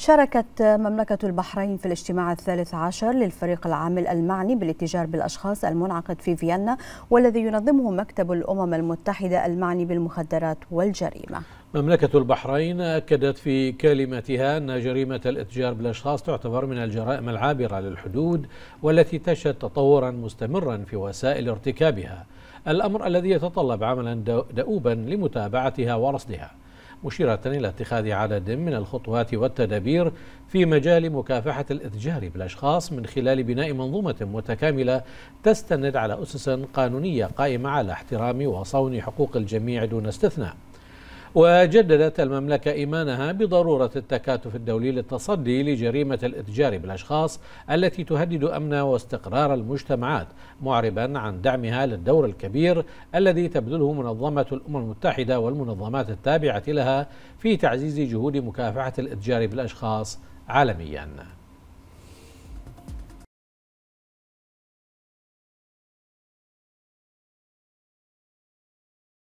شاركت مملكة البحرين في الاجتماع الثالث عشر للفريق العامل المعني بالاتجار بالأشخاص المنعقد في فيينا والذي ينظمه مكتب الأمم المتحدة المعني بالمخدرات والجريمة مملكة البحرين أكدت في كلمتها أن جريمة الاتجار بالأشخاص تعتبر من الجرائم العابرة للحدود والتي تشهد تطورا مستمرا في وسائل ارتكابها الأمر الذي يتطلب عملا دؤوبا لمتابعتها ورصدها مشيرة إلى اتخاذ عدد من الخطوات والتدابير في مجال مكافحة الإتجار بالأشخاص من خلال بناء منظومة متكاملة تستند على أسس قانونية قائمة على احترام وصون حقوق الجميع دون استثناء وجددت المملكة إيمانها بضرورة التكاتف الدولي للتصدي لجريمة الإتجار بالأشخاص التي تهدد أمن واستقرار المجتمعات معربا عن دعمها للدور الكبير الذي تبذله منظمة الأمم المتحدة والمنظمات التابعة لها في تعزيز جهود مكافحة الإتجار بالأشخاص عالمياً